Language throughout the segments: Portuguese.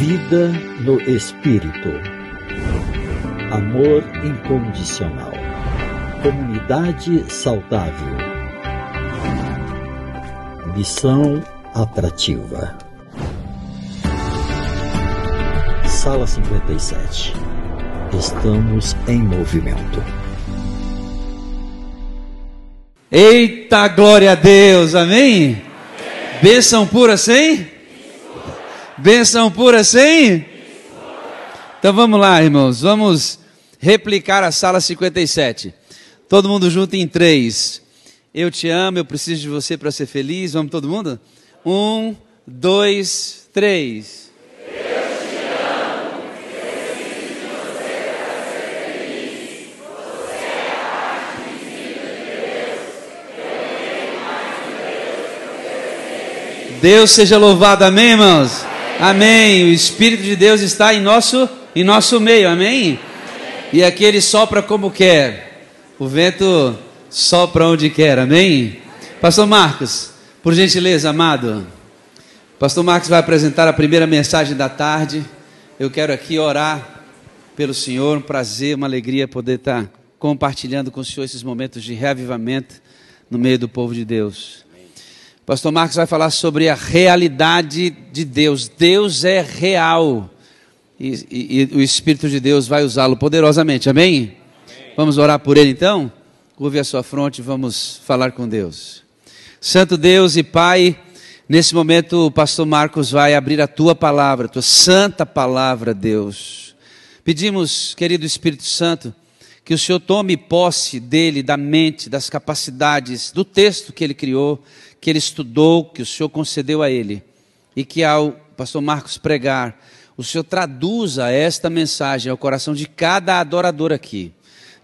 Vida no Espírito. Amor incondicional. Comunidade saudável. Missão atrativa. Sala 57. Estamos em movimento. Eita glória a Deus, amém? amém. Bênção pura, sim? Bênção pura sim? Então vamos lá, irmãos. Vamos replicar a sala 57. Todo mundo junto em três. Eu te amo, eu preciso de você para ser feliz. Vamos todo mundo? Um, dois, três. Deus seja louvado, amém, irmãos? Amém. O Espírito de Deus está em nosso, em nosso meio. Amém? E aqui ele sopra como quer. O vento sopra onde quer. Amém? Pastor Marcos, por gentileza, amado. Pastor Marcos vai apresentar a primeira mensagem da tarde. Eu quero aqui orar pelo Senhor. Um prazer, uma alegria poder estar compartilhando com o Senhor esses momentos de reavivamento no meio do povo de Deus. Pastor Marcos vai falar sobre a realidade de Deus. Deus é real. E, e, e o Espírito de Deus vai usá-lo poderosamente. Amém? Amém? Vamos orar por ele então? Curve a sua fronte, e vamos falar com Deus. Santo Deus e Pai, nesse momento o pastor Marcos vai abrir a tua palavra, a tua santa palavra, Deus. Pedimos, querido Espírito Santo, que o Senhor tome posse dele, da mente, das capacidades, do texto que ele criou que ele estudou, que o Senhor concedeu a ele, e que ao pastor Marcos pregar, o Senhor traduza esta mensagem ao coração de cada adorador aqui,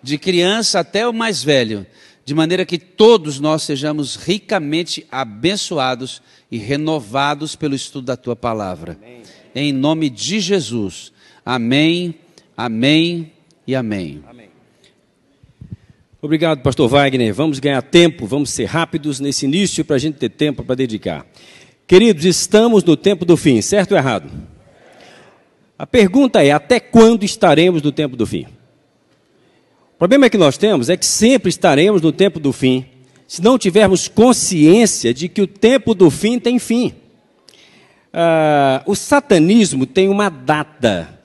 de criança até o mais velho, de maneira que todos nós sejamos ricamente abençoados e renovados pelo estudo da tua palavra. Amém. Em nome de Jesus. Amém, amém e amém. amém. Obrigado, pastor Wagner. Vamos ganhar tempo, vamos ser rápidos nesse início para a gente ter tempo para dedicar. Queridos, estamos no tempo do fim, certo ou errado? A pergunta é: até quando estaremos no tempo do fim? O problema é que nós temos é que sempre estaremos no tempo do fim, se não tivermos consciência de que o tempo do fim tem fim. Ah, o satanismo tem uma data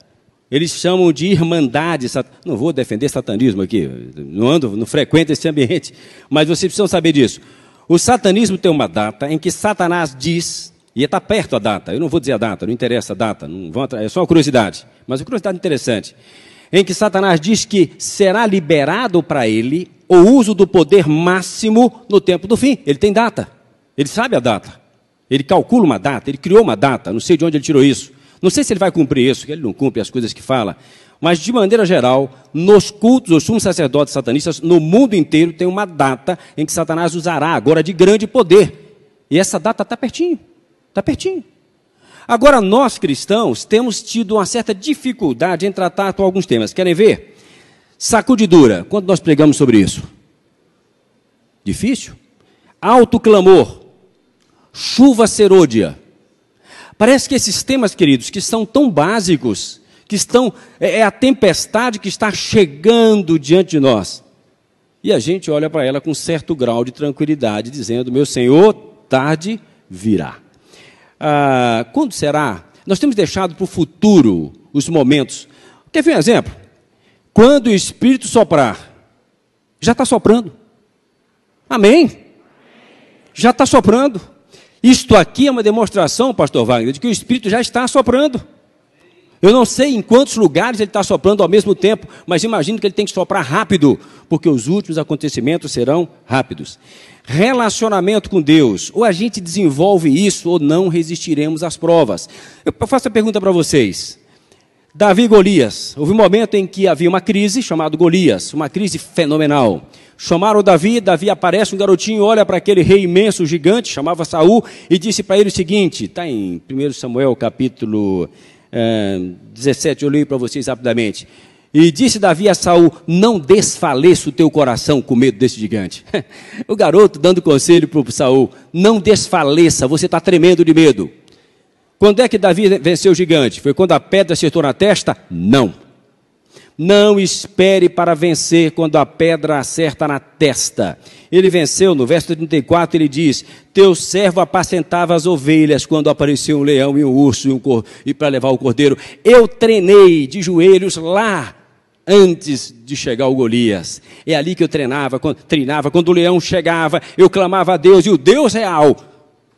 eles chamam de irmandade. Sat... Não vou defender satanismo aqui, não ando, não frequento esse ambiente, mas vocês precisam saber disso. O satanismo tem uma data em que Satanás diz, e está perto a data, eu não vou dizer a data, não interessa a data, não vão é só uma curiosidade, mas uma curiosidade interessante, em que Satanás diz que será liberado para ele o uso do poder máximo no tempo do fim. Ele tem data, ele sabe a data, ele calcula uma data, ele criou uma data, não sei de onde ele tirou isso. Não sei se ele vai cumprir isso, que ele não cumpre as coisas que fala, mas de maneira geral, nos cultos, os sumos sacerdotes satanistas no mundo inteiro tem uma data em que Satanás usará agora de grande poder. E essa data está pertinho, está pertinho. Agora, nós cristãos temos tido uma certa dificuldade em tratar com alguns temas. Querem ver? Sacudidura. Quando nós pregamos sobre isso? Difícil. Alto clamor. Chuva serôdia. Parece que esses temas, queridos, que são tão básicos, que estão é, é a tempestade que está chegando diante de nós. E a gente olha para ela com certo grau de tranquilidade, dizendo: Meu Senhor, tarde virá. Ah, quando será? Nós temos deixado para o futuro os momentos. Quer ver um exemplo? Quando o Espírito soprar, já está soprando. Amém? Já está soprando. Isto aqui é uma demonstração, pastor Wagner, de que o Espírito já está soprando. Eu não sei em quantos lugares ele está soprando ao mesmo tempo, mas imagino que ele tem que soprar rápido, porque os últimos acontecimentos serão rápidos. Relacionamento com Deus. Ou a gente desenvolve isso, ou não resistiremos às provas. Eu faço a pergunta para vocês. Davi e Golias. Houve um momento em que havia uma crise chamada Golias, uma crise fenomenal. Chamaram Davi, Davi aparece, um garotinho olha para aquele rei imenso, gigante, chamava Saul, e disse para ele o seguinte: está em 1 Samuel capítulo é, eh, 17, eu leio para vocês rapidamente. E disse Davi a Saul: Não desfaleça o teu coração com medo desse gigante. o garoto dando conselho para Saul: Não desfaleça, você está tremendo de medo. Quando é que Davi venceu o gigante? Foi quando a pedra acertou na testa? Não. Não espere para vencer quando a pedra acerta na testa. Ele venceu, no verso 34 ele diz: Teu servo apacentava as ovelhas quando apareceu um leão e um urso e, um e para levar o cordeiro. Eu treinei de joelhos lá antes de chegar o Golias. É ali que eu treinava, quando, treinava, quando o leão chegava, eu clamava a Deus e o Deus real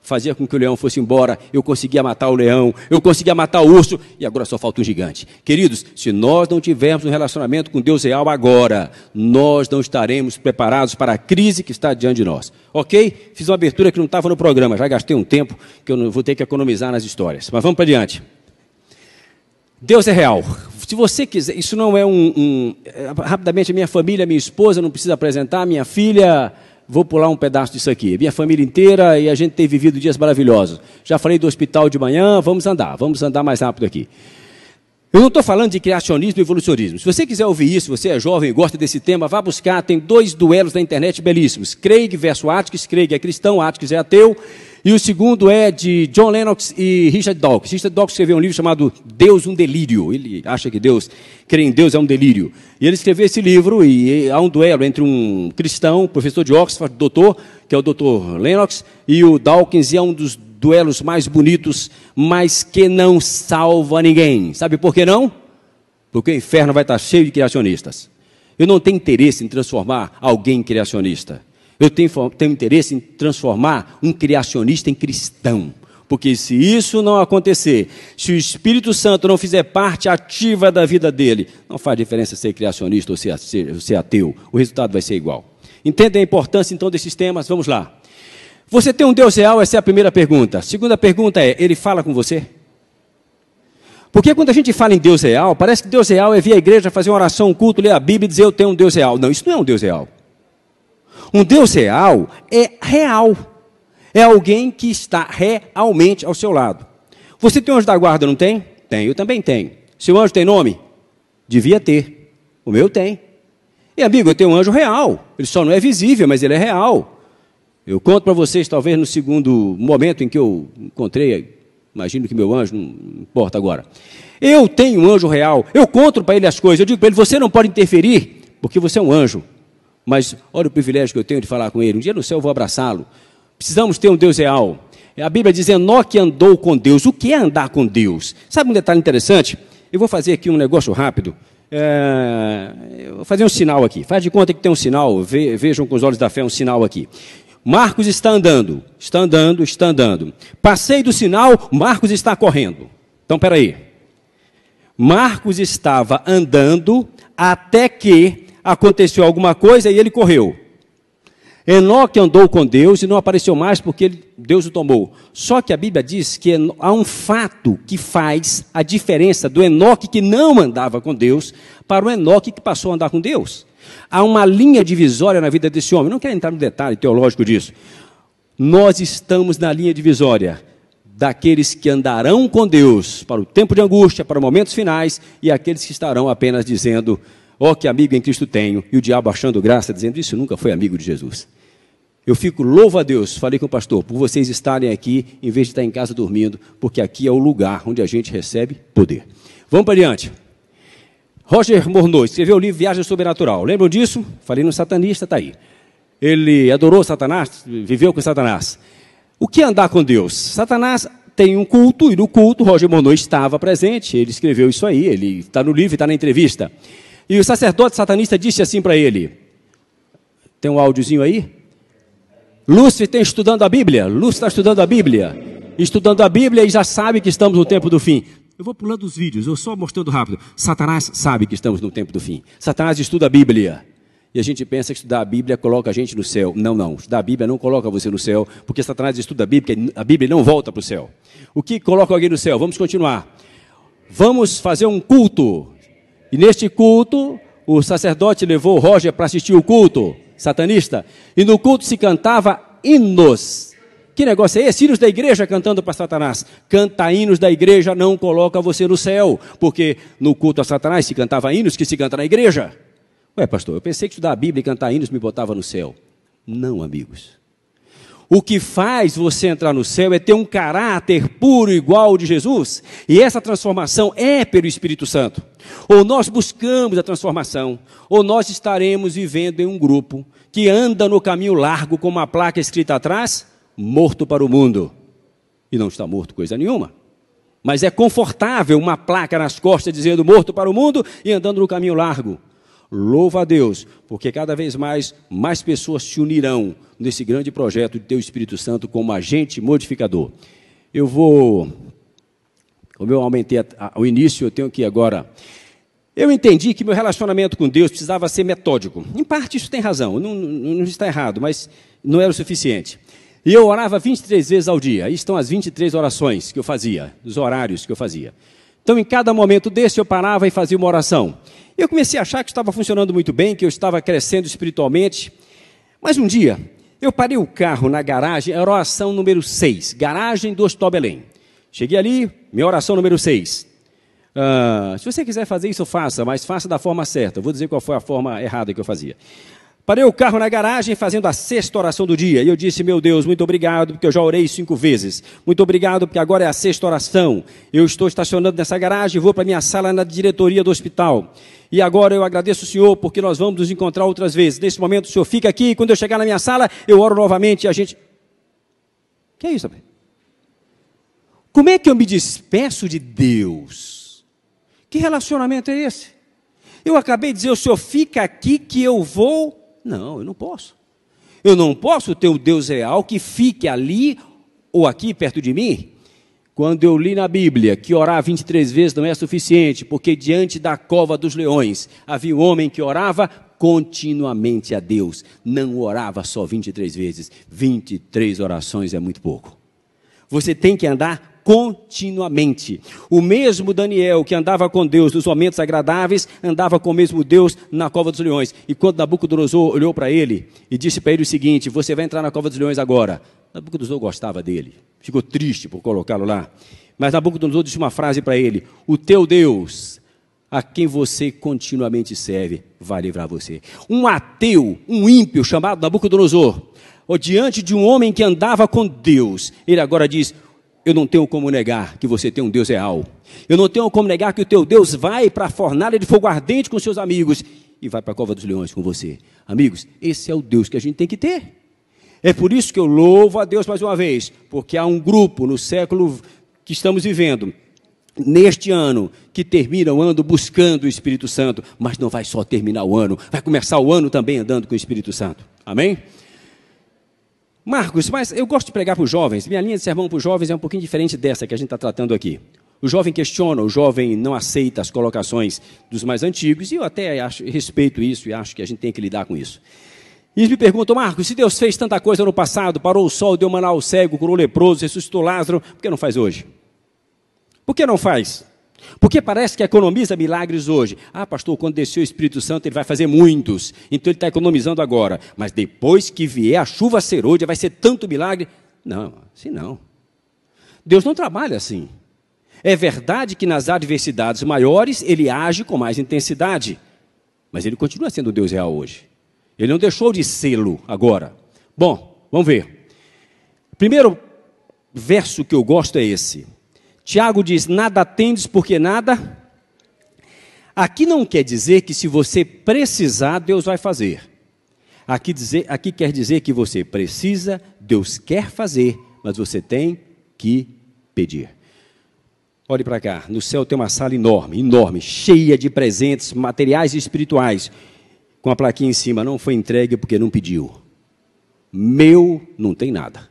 fazia com que o leão fosse embora, eu conseguia matar o leão, eu conseguia matar o urso, e agora só falta um gigante. Queridos, se nós não tivermos um relacionamento com Deus real agora, nós não estaremos preparados para a crise que está diante de nós. Ok? Fiz uma abertura que não estava no programa, já gastei um tempo que eu vou ter que economizar nas histórias. Mas vamos para diante. Deus é real. Se você quiser, isso não é um, um. É, rapidamente, a minha família, minha esposa, não precisa apresentar, minha filha, vou pular um pedaço disso aqui. Minha família inteira e a gente tem vivido dias maravilhosos. Já falei do hospital de manhã, vamos andar, vamos andar mais rápido aqui. Eu não estou falando de criacionismo e evolucionismo. Se você quiser ouvir isso, você é jovem e gosta desse tema, vá buscar. Tem dois duelos na internet belíssimos. Craig versus Atkins. Craig é cristão, Atkins é ateu. E o segundo é de John Lennox e Richard Dawkins. Richard Dawkins escreveu um livro chamado Deus um Delírio. Ele acha que Deus, crer em Deus é um delírio. E ele escreveu esse livro e há um duelo entre um cristão, professor de Oxford, doutor, que é o doutor Lennox, e o Dawkins, e é um dos duelos mais bonitos, mas que não salva ninguém. Sabe por que não? Porque o inferno vai estar cheio de criacionistas. Eu não tenho interesse em transformar alguém em criacionista. Eu tenho, tenho interesse em transformar um criacionista em cristão. Porque se isso não acontecer, se o Espírito Santo não fizer parte ativa da vida dele, não faz diferença ser criacionista ou ser, ser, ser ateu, o resultado vai ser igual. Entendem a importância então desses temas? Vamos lá. Você tem um Deus real? Essa é a primeira pergunta. segunda pergunta é: ele fala com você? Porque quando a gente fala em Deus real, parece que Deus real é vir à igreja fazer uma oração, um culto, ler a Bíblia e dizer eu tenho um Deus real. Não, isso não é um Deus real. Um Deus real é real. É alguém que está realmente ao seu lado. Você tem um anjo da guarda, não tem? Tem, eu também tenho. Seu anjo tem nome? Devia ter. O meu tem. E amigo, eu tenho um anjo real. Ele só não é visível, mas ele é real. Eu conto para vocês, talvez no segundo momento em que eu encontrei, imagino que meu anjo, não importa agora. Eu tenho um anjo real, eu conto para ele as coisas, eu digo para ele: você não pode interferir, porque você é um anjo. Mas olha o privilégio que eu tenho de falar com ele. Um dia no céu eu vou abraçá-lo. Precisamos ter um Deus real. A Bíblia diz: Enoque andou com Deus. O que é andar com Deus? Sabe um detalhe interessante? Eu vou fazer aqui um negócio rápido. É... vou fazer um sinal aqui. Faz de conta que tem um sinal. Vejam com os olhos da fé um sinal aqui. Marcos está andando, está andando, está andando. Passei do sinal, Marcos está correndo. Então, peraí. Marcos estava andando até que aconteceu alguma coisa e ele correu. Enoque andou com Deus e não apareceu mais porque Deus o tomou. Só que a Bíblia diz que há um fato que faz a diferença do Enoque que não andava com Deus para o Enoque que passou a andar com Deus. Há uma linha divisória na vida desse homem. Não quero entrar no detalhe teológico disso. Nós estamos na linha divisória daqueles que andarão com Deus para o tempo de angústia, para momentos finais, e aqueles que estarão apenas dizendo: Ó, oh, que amigo em Cristo tenho, e o diabo achando graça, dizendo: Isso nunca foi amigo de Jesus. Eu fico louvo a Deus, falei com o pastor, por vocês estarem aqui em vez de estar em casa dormindo, porque aqui é o lugar onde a gente recebe poder. Vamos para diante. Roger Mornoy escreveu o livro Viagem Sobrenatural. Lembram disso? Falei no satanista, está aí. Ele adorou Satanás, viveu com Satanás. O que é andar com Deus? Satanás tem um culto, e no culto Roger Mornoy estava presente, ele escreveu isso aí, ele está no livro, está na entrevista. E o sacerdote satanista disse assim para ele, tem um áudiozinho aí? Lúcio tem tá estudando a Bíblia, Lúcio está estudando a Bíblia, estudando a Bíblia e já sabe que estamos no tempo do fim. Eu vou pulando os vídeos, eu só mostrando rápido. Satanás sabe que estamos no tempo do fim. Satanás estuda a Bíblia. E a gente pensa que estudar a Bíblia coloca a gente no céu. Não, não. Estudar a Bíblia não coloca você no céu, porque Satanás estuda a Bíblia, a Bíblia não volta para o céu. O que coloca alguém no céu? Vamos continuar. Vamos fazer um culto. E neste culto, o sacerdote levou Roger para assistir o culto satanista. E no culto se cantava hinos que negócio é esse? Hinos da igreja cantando para Satanás. Canta hinos da igreja não coloca você no céu, porque no culto a Satanás se cantava hinos que se canta na igreja. Ué, pastor, eu pensei que estudar a Bíblia e cantar hinos me botava no céu. Não, amigos. O que faz você entrar no céu é ter um caráter puro igual ao de Jesus, e essa transformação é pelo Espírito Santo. Ou nós buscamos a transformação, ou nós estaremos vivendo em um grupo que anda no caminho largo com uma placa escrita atrás, morto para o mundo. E não está morto coisa nenhuma. Mas é confortável uma placa nas costas dizendo morto para o mundo e andando no caminho largo. Louva a Deus, porque cada vez mais mais pessoas se unirão nesse grande projeto de ter o Espírito Santo como agente modificador. Eu vou, como eu aumentei o início, eu tenho que agora. Eu entendi que meu relacionamento com Deus precisava ser metódico. Em parte isso tem razão, não, não está errado, mas não era o suficiente. E eu orava 23 vezes ao dia. Aí estão as 23 orações que eu fazia, os horários que eu fazia. Então, em cada momento desse, eu parava e fazia uma oração. Eu comecei a achar que estava funcionando muito bem, que eu estava crescendo espiritualmente. Mas um dia, eu parei o carro na garagem, era oração número 6, garagem do Hospital Belém. Cheguei ali, minha oração número 6. Uh, ah, se você quiser fazer isso, faça, mas faça da forma certa. vou dizer qual foi a forma errada que eu fazia. Parei o carro na garagem fazendo a sexta oração do dia. E eu disse: Meu Deus, muito obrigado, porque eu já orei cinco vezes. Muito obrigado, porque agora é a sexta oração. Eu estou estacionando nessa garagem, vou para minha sala na diretoria do hospital. E agora eu agradeço o Senhor, porque nós vamos nos encontrar outras vezes. Nesse momento, o Senhor fica aqui. E quando eu chegar na minha sala, eu oro novamente e a gente. Que é isso, rapaz? Como é que eu me despeço de Deus? Que relacionamento é esse? Eu acabei de dizer: O Senhor fica aqui que eu vou não, eu não posso. Eu não posso ter o Deus é real que fique ali ou aqui perto de mim. Quando eu li na Bíblia que orar 23 vezes não é suficiente, porque diante da cova dos leões havia um homem que orava continuamente a Deus, não orava só 23 vezes. 23 orações é muito pouco. Você tem que andar continuamente. O mesmo Daniel que andava com Deus nos momentos agradáveis, andava com o mesmo Deus na cova dos leões. E quando Nabucodonosor olhou para ele e disse para ele o seguinte: Você vai entrar na cova dos leões agora. Nabucodonosor gostava dele, ficou triste por colocá-lo lá. Mas Nabucodonosor disse uma frase para ele: O teu Deus, a quem você continuamente serve, vai livrar você. Um ateu, um ímpio chamado Nabucodonosor, ou diante de um homem que andava com Deus, ele agora diz: eu não tenho como negar que você tem um Deus real. Eu não tenho como negar que o teu Deus vai para a fornalha de fogo ardente com seus amigos e vai para a cova dos leões com você. Amigos, esse é o Deus que a gente tem que ter. É por isso que eu louvo a Deus mais uma vez, porque há um grupo no século que estamos vivendo, neste ano, que termina o ano buscando o Espírito Santo, mas não vai só terminar o ano, vai começar o ano também andando com o Espírito Santo. Amém? Marcos, mas eu gosto de pregar para os jovens. Minha linha de sermão para os jovens é um pouquinho diferente dessa que a gente está tratando aqui. O jovem questiona, o jovem não aceita as colocações dos mais antigos, e eu até acho, respeito isso e acho que a gente tem que lidar com isso. E eles me perguntam, Marcos, se Deus fez tanta coisa no passado, parou o sol, deu maná ao cego, curou o leproso, ressuscitou Lázaro, por que não faz hoje? Por que não faz? Porque parece que economiza milagres hoje. Ah, pastor, quando descer o Espírito Santo, ele vai fazer muitos. Então ele está economizando agora. Mas depois que vier a chuva hoje, vai ser tanto milagre. Não, assim não. Deus não trabalha assim. É verdade que nas adversidades maiores ele age com mais intensidade. Mas ele continua sendo Deus real hoje. Ele não deixou de sê-lo agora. Bom, vamos ver. Primeiro verso que eu gosto é esse. Tiago diz: nada tendes porque nada. Aqui não quer dizer que se você precisar, Deus vai fazer. Aqui, dizer, aqui quer dizer que você precisa, Deus quer fazer, mas você tem que pedir. Olhe para cá, no céu tem uma sala enorme, enorme, cheia de presentes, materiais e espirituais, com a plaquinha em cima, não foi entregue porque não pediu. Meu não tem nada.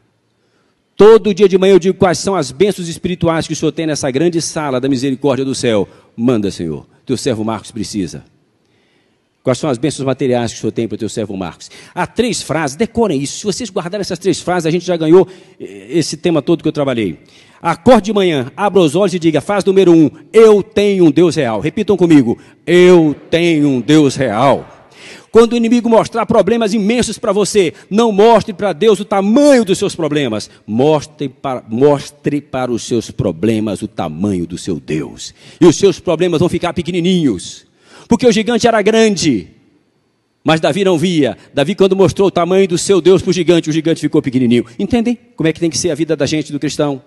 Todo dia de manhã eu digo quais são as bênçãos espirituais que o Senhor tem nessa grande sala da misericórdia do céu. Manda, Senhor. Teu servo Marcos precisa. Quais são as bênçãos materiais que o Senhor tem para o teu servo Marcos? Há três frases, decorem isso. Se vocês guardarem essas três frases, a gente já ganhou eh, esse tema todo que eu trabalhei. Acorde de manhã, abra os olhos e diga, frase número um, eu tenho um Deus real. Repitam comigo, eu tenho um Deus real. Quando o inimigo mostrar problemas imensos para você, não mostre para Deus o tamanho dos seus problemas. Mostre para, mostre para os seus problemas o tamanho do seu Deus. E os seus problemas vão ficar pequenininhos. Porque o gigante era grande. Mas Davi não via. Davi, quando mostrou o tamanho do seu Deus para o gigante, o gigante ficou pequenininho. Entendem como é que tem que ser a vida da gente, do cristão?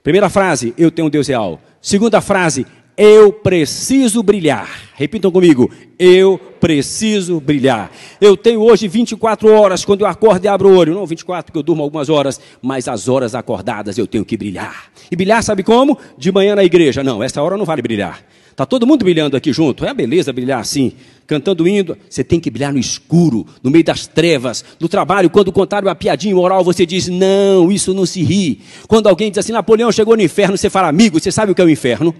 Primeira frase, eu tenho um Deus real. Segunda frase, eu preciso brilhar. Repitam comigo. Eu preciso brilhar. Eu tenho hoje 24 horas quando eu acordo e abro o olho. Não 24, porque eu durmo algumas horas, mas as horas acordadas eu tenho que brilhar. E brilhar, sabe como? De manhã na igreja. Não, essa hora não vale brilhar. Está todo mundo brilhando aqui junto. É a beleza brilhar assim, cantando indo. Você tem que brilhar no escuro, no meio das trevas, no trabalho. Quando contaram uma piadinha moral, você diz: Não, isso não se ri. Quando alguém diz assim: Napoleão chegou no inferno, você fala: Amigo, você sabe o que é o inferno?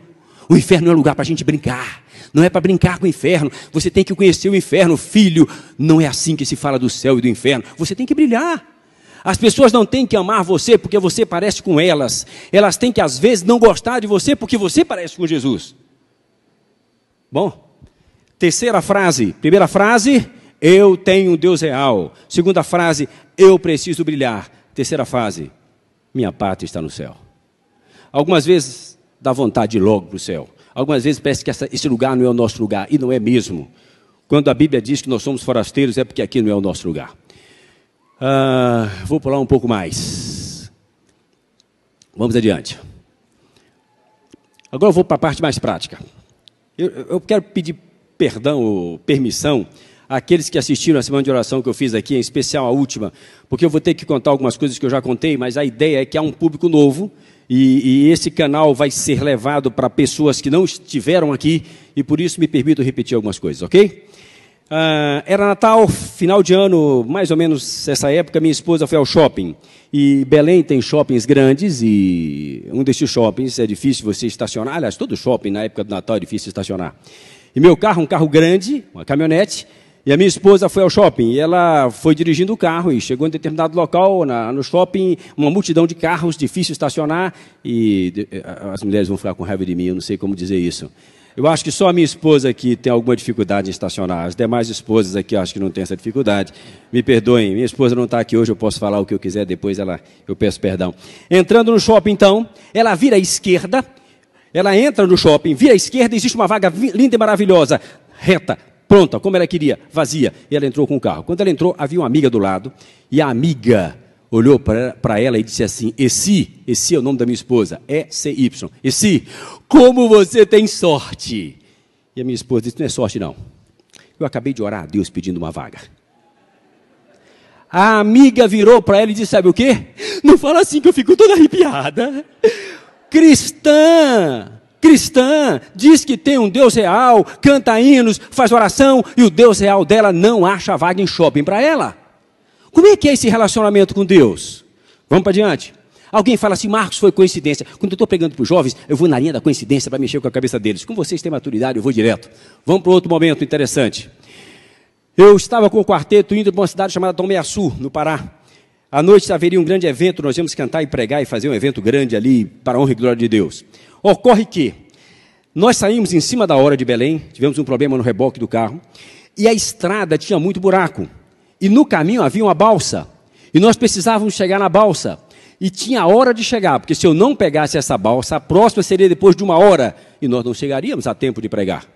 O inferno não é lugar para a gente brincar. Não é para brincar com o inferno. Você tem que conhecer o inferno, filho. Não é assim que se fala do céu e do inferno. Você tem que brilhar. As pessoas não têm que amar você porque você parece com elas. Elas têm que, às vezes, não gostar de você porque você parece com Jesus. Bom, terceira frase. Primeira frase, eu tenho um Deus real. Segunda frase, eu preciso brilhar. Terceira frase, minha pátria está no céu. Algumas vezes dá vontade de ir logo para o céu. Algumas vezes parece que essa, esse lugar não é o nosso lugar, e não é mesmo. Quando a Bíblia diz que nós somos forasteiros, é porque aqui não é o nosso lugar. Ah, vou pular um pouco mais. Vamos adiante. Agora eu vou para a parte mais prática. Eu, eu quero pedir perdão ou permissão àqueles que assistiram a semana de oração que eu fiz aqui, em especial a última, porque eu vou ter que contar algumas coisas que eu já contei, mas a ideia é que há um público novo e, e, esse canal vai ser levado para pessoas que não estiveram aqui, e por isso me permito repetir algumas coisas, ok? Ah, era Natal, final de ano, mais ou menos essa época, minha esposa foi ao shopping. E Belém tem shoppings grandes, e um desses shoppings é difícil você estacionar. Aliás, todo shopping na época do Natal é difícil estacionar. E meu carro, um carro grande, uma caminhonete, e a minha esposa foi ao shopping e ela foi dirigindo o carro e chegou em determinado local, na, no shopping, uma multidão de carros, difícil estacionar, e de, eh, as mulheres vão ficar com raiva de mim, eu não sei como dizer isso. Eu acho que só a minha esposa aqui tem alguma dificuldade em estacionar. As demais esposas aqui acho que não tem essa dificuldade. Me perdoem, minha esposa não está aqui hoje, eu posso falar o que eu quiser, depois ela, eu peço perdão. Entrando no shopping, então, ela vira à esquerda, ela entra no shopping, vira à esquerda, existe uma vaga linda e maravilhosa, reta, pronta, como ela queria, vazia. E ela entrou com o carro. Quando ela entrou, havia uma amiga do lado, e a amiga olhou para ela e disse assim: "Esse, esse é o nome da minha esposa, E-C-Y. É esse, como você tem sorte! E a minha esposa disse: Não é sorte, não. Eu acabei de orar a Deus pedindo uma vaga. A amiga virou para ela e disse: Sabe o quê? Não fala assim que eu fico toda arrepiada. Cristã, cristã, diz que tem um Deus real, canta hinos, faz oração, e o Deus real dela não acha vaga em shopping para ela. Como é que é esse relacionamento com Deus? Vamos para diante. Alguém fala assim, Marcos, foi coincidência. Quando eu estou pregando para os jovens, eu vou na linha da coincidência para mexer com a cabeça deles. Com vocês têm maturidade, eu vou direto. Vamos para outro momento interessante. Eu estava com o quarteto indo para uma cidade chamada Tomeaçu, no Pará. À noite haveria um grande evento, nós íamos cantar e pregar e fazer um evento grande ali para a honra e glória de Deus. Ocorre que nós saímos em cima da hora de Belém, tivemos um problema no reboque do carro, e a estrada tinha muito buraco. E no caminho havia uma balsa. E nós precisávamos chegar na balsa. E tinha hora de chegar, porque se eu não pegasse essa balsa, a próxima seria depois de uma hora. E nós não chegaríamos a tempo de pregar.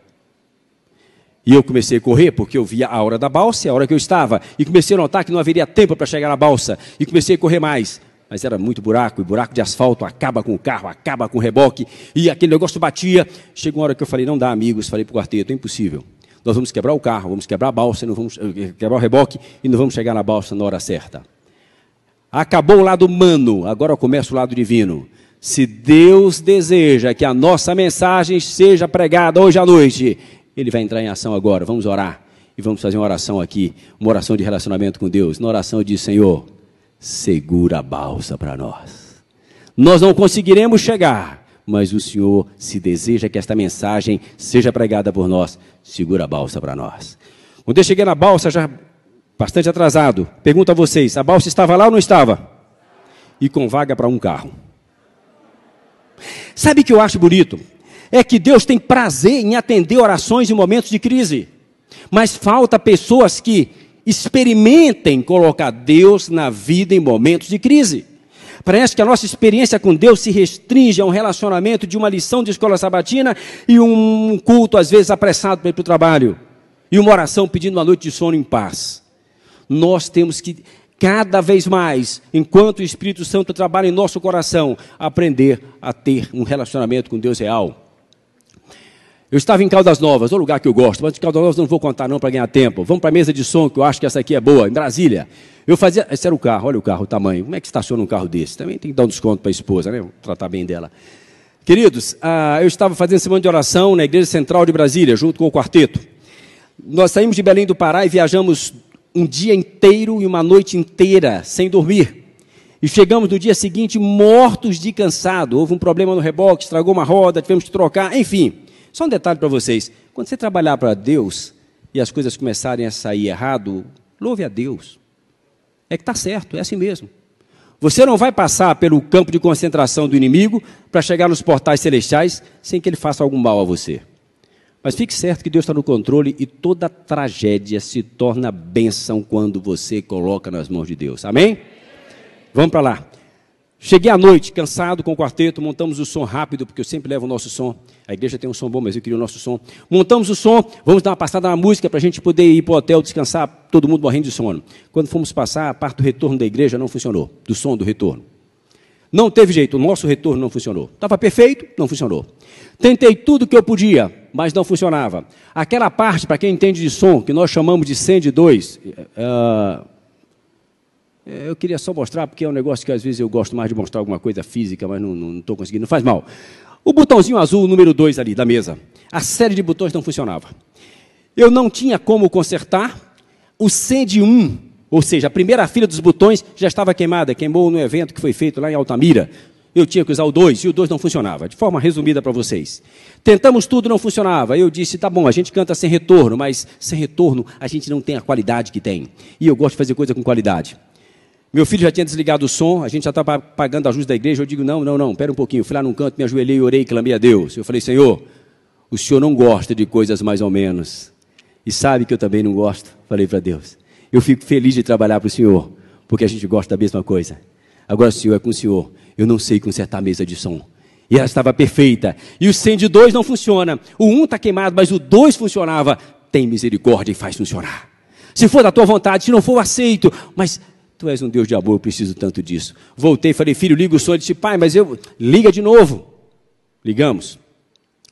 E eu comecei a correr, porque eu via a hora da balsa e a hora que eu estava. E comecei a notar que não haveria tempo para chegar na balsa. E comecei a correr mais mas era muito buraco, e buraco de asfalto acaba com o carro, acaba com o reboque, e aquele negócio batia. Chegou uma hora que eu falei, não dá, amigos, falei para o quarteto, é impossível. Nós vamos quebrar o carro, vamos quebrar a balsa, não vamos eh, eh, quebrar o reboque e não vamos chegar na balsa na hora certa. Acabou o lado humano, agora começa o lado divino. Se Deus deseja que a nossa mensagem seja pregada hoje à noite, Ele vai entrar em ação agora. Vamos orar e vamos fazer uma oração aqui, uma oração de relacionamento com Deus, Na oração disse, Senhor segura a balsa para nós. Nós não conseguiremos chegar, mas o Senhor, se deseja que esta mensagem seja pregada por nós, segura a balsa para nós. Quando eu cheguei na balsa, já bastante atrasado, pergunto a vocês: a balsa estava lá ou não estava? E com vaga para um carro. Sabe o que eu acho bonito? É que Deus tem prazer em atender orações em momentos de crise, mas falta pessoas que experimentem colocar Deus na vida em momentos de crise. Parece que a nossa experiência com Deus se restringe a um relacionamento de uma lição de escola sabatina e um culto, às vezes, apressado para ir para o trabalho. E uma oração pedindo uma noite de sono em paz. Nós temos que, cada vez mais, enquanto o Espírito Santo trabalha em nosso coração, aprender a ter um relacionamento com Deus real. Eu estava em Caldas Novas, um lugar que eu gosto, mas de Caldas Novas não vou contar não para ganhar tempo. Vamos para a mesa de som, que eu acho que essa aqui é boa, em Brasília. Eu fazia. Esse era o carro, olha o carro, o tamanho. Como é que estaciona um carro desse? Também tem que dar um desconto para a esposa, né? Vou tratar bem dela. Queridos, ah, eu estava fazendo semana de oração na Igreja Central de Brasília, junto com o quarteto. Nós saímos de Belém do Pará e viajamos um dia inteiro e uma noite inteira, sem dormir. E chegamos no dia seguinte mortos de cansado. Houve um problema no reboque, estragou uma roda, tivemos que trocar, enfim. Só um detalhe para vocês: quando você trabalhar para Deus e as coisas começarem a sair errado, louve a Deus. É que está certo, é assim mesmo. Você não vai passar pelo campo de concentração do inimigo para chegar nos portais celestiais sem que ele faça algum mal a você. Mas fique certo que Deus está no controle e toda tragédia se torna bênção quando você coloca nas mãos de Deus. Amém? Vamos para lá. Cheguei à noite, cansado com o quarteto, montamos o som rápido, porque eu sempre levo o nosso som. A igreja tem um som bom, mas eu queria o nosso som. Montamos o som, vamos dar uma passada na música para a gente poder ir para o hotel descansar, todo mundo morrendo de sono. Quando fomos passar, a parte do retorno da igreja não funcionou, do som do retorno. Não teve jeito, o nosso retorno não funcionou. Estava perfeito, não funcionou. Tentei tudo o que eu podia, mas não funcionava. Aquela parte, para quem entende de som, que nós chamamos de 102, uh, eu queria só mostrar, porque é um negócio que às vezes eu gosto mais de mostrar alguma coisa física, mas não estou conseguindo, não faz mal. O botãozinho azul número 2 ali da mesa, a série de botões não funcionava. Eu não tinha como consertar. O C de 1, ou seja, a primeira fila dos botões já estava queimada, queimou no evento que foi feito lá em Altamira. Eu tinha que usar o 2 e o 2 não funcionava, de forma resumida para vocês. Tentamos tudo, não funcionava. Eu disse, tá bom, a gente canta sem retorno, mas sem retorno a gente não tem a qualidade que tem. E eu gosto de fazer coisa com qualidade. Meu filho já tinha desligado o som, a gente já estava pagando a luz da igreja. Eu digo: não, não, não, pera um pouquinho. fui lá num canto, me ajoelhei, orei e clamei a Deus. Eu falei: Senhor, o senhor não gosta de coisas mais ou menos. E sabe que eu também não gosto. Falei para Deus: eu fico feliz de trabalhar para o senhor, porque a gente gosta da mesma coisa. Agora o senhor é com o senhor. Eu não sei consertar a mesa de som. E ela estava perfeita. E o dois não funciona. O um está queimado, mas o dois funcionava. Tem misericórdia e faz funcionar. Se for da tua vontade, se não for, aceito. Mas Tu és um Deus de amor, eu preciso tanto disso. Voltei, falei, filho, liga o som. Ele disse, pai, mas eu. Liga de novo. Ligamos.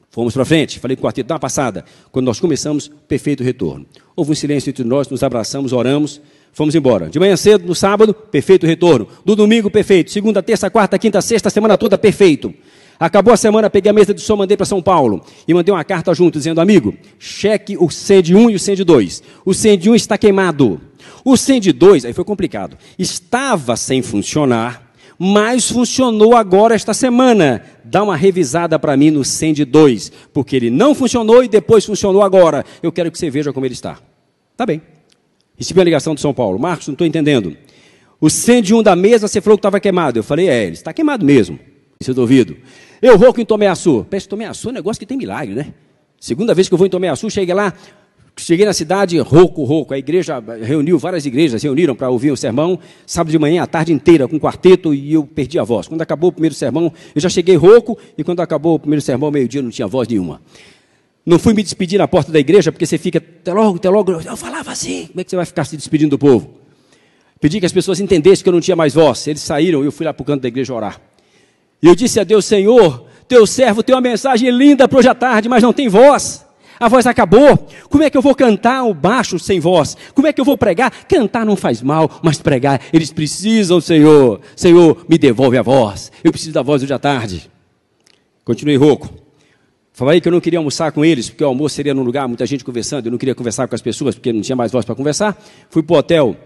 Fomos para frente. Falei com o quarteto, dá uma passada. Quando nós começamos, perfeito retorno. Houve um silêncio entre nós, nos abraçamos, oramos, fomos embora. De manhã cedo, no sábado, perfeito retorno. No domingo, perfeito. Segunda, terça, quarta, quinta, sexta, semana toda, perfeito. Acabou a semana, peguei a mesa de som, mandei para São Paulo e mandei uma carta junto dizendo: amigo, cheque o CEND 1 e o CEND 2. O CEND 1 está queimado. O Send 2, aí foi complicado, estava sem funcionar, mas funcionou agora esta semana. Dá uma revisada para mim no Send 2, porque ele não funcionou e depois funcionou agora. Eu quero que você veja como ele está. Tá bem. Recebi a ligação de São Paulo. Marcos, não estou entendendo. O Send 1 da mesa, você falou que estava queimado. Eu falei, é, ele está queimado mesmo. Isso eu ouvido. Eu vou com Tomé Açu. Peço Tomé é um negócio que tem milagre, né? Segunda vez que eu vou em Tomé cheguei lá, Cheguei na cidade, rouco, rouco. A igreja reuniu, várias igrejas reuniram para ouvir o sermão, sábado de manhã, a tarde inteira, com um quarteto, e eu perdi a voz. Quando acabou o primeiro sermão, eu já cheguei rouco, e quando acabou o primeiro sermão, meio-dia, não tinha voz nenhuma. Não fui me despedir na porta da igreja, porque você fica, até logo, até logo. Eu falava assim, como é que você vai ficar se despedindo do povo? Pedi que as pessoas entendessem que eu não tinha mais voz. Eles saíram e eu fui lá para o canto da igreja orar. E eu disse a Deus, Senhor, teu servo tem uma mensagem linda para hoje à tarde, mas não tem voz. A voz acabou. Como é que eu vou cantar o baixo sem voz? Como é que eu vou pregar? Cantar não faz mal, mas pregar, eles precisam, Senhor. Senhor, me devolve a voz. Eu preciso da voz hoje à tarde. Continuei rouco. Falei que eu não queria almoçar com eles, porque o almoço seria num lugar, muita gente conversando. Eu não queria conversar com as pessoas, porque não tinha mais voz para conversar. Fui para o hotel,